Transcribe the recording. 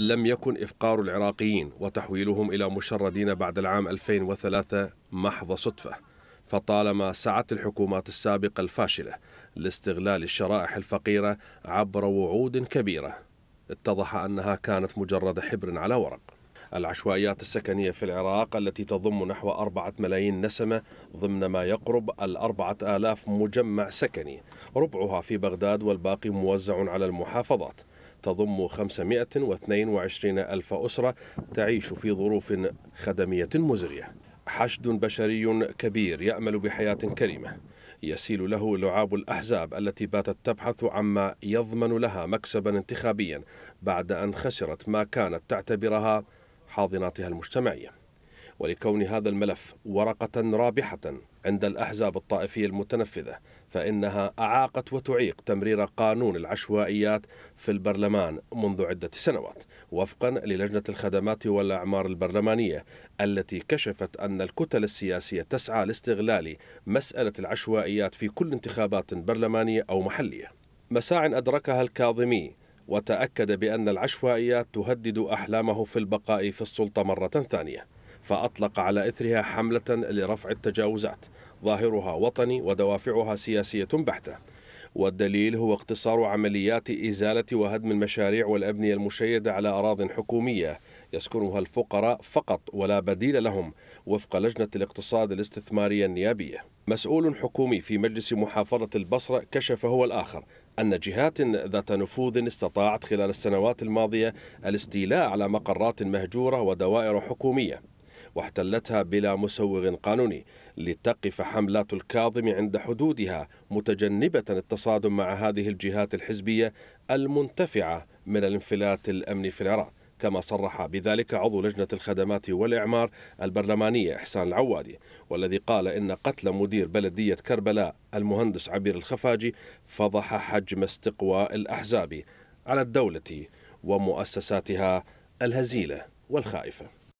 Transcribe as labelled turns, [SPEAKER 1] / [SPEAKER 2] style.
[SPEAKER 1] لم يكن إفقار العراقيين وتحويلهم إلى مشردين بعد العام 2003 محض صدفة فطالما سعت الحكومات السابقة الفاشلة لاستغلال الشرائح الفقيرة عبر وعود كبيرة اتضح أنها كانت مجرد حبر على ورق العشوائيات السكنية في العراق التي تضم نحو أربعة ملايين نسمة ضمن ما يقرب الأربعة آلاف مجمع سكني ربعها في بغداد والباقي موزع على المحافظات تضم 522 ألف أسرة تعيش في ظروف خدمية مزرية حشد بشري كبير يأمل بحياة كريمة يسيل له لعاب الأحزاب التي باتت تبحث عما يضمن لها مكسبا انتخابيا بعد أن خسرت ما كانت تعتبرها حاضناتها المجتمعيه ولكون هذا الملف ورقة رابحة عند الأحزاب الطائفية المتنفذة فإنها أعاقت وتعيق تمرير قانون العشوائيات في البرلمان منذ عدة سنوات وفقا للجنة الخدمات والأعمار البرلمانية التي كشفت أن الكتل السياسية تسعى لاستغلال مسألة العشوائيات في كل انتخابات برلمانية أو محلية مساع أدركها الكاظمي وتأكد بأن العشوائيات تهدد أحلامه في البقاء في السلطة مرة ثانية فأطلق على إثرها حملة لرفع التجاوزات ظاهرها وطني ودوافعها سياسية بحتة والدليل هو اقتصار عمليات إزالة وهدم المشاريع والأبنية المشيدة على أراض حكومية يسكنها الفقراء فقط ولا بديل لهم وفق لجنة الاقتصاد الاستثمارية النيابية مسؤول حكومي في مجلس محافظة البصرة كشف هو الآخر أن جهات ذات نفوذ استطاعت خلال السنوات الماضية الاستيلاء على مقرات مهجورة ودوائر حكومية واحتلتها بلا مسوغ قانوني لتقف حملات الكاظم عند حدودها متجنبة التصادم مع هذه الجهات الحزبية المنتفعة من الانفلات الأمني في العراق كما صرح بذلك عضو لجنة الخدمات والإعمار البرلمانية إحسان العوادي والذي قال إن قتل مدير بلدية كربلاء المهندس عبير الخفاجي فضح حجم استقواء الأحزاب على الدولة ومؤسساتها الهزيلة والخائفة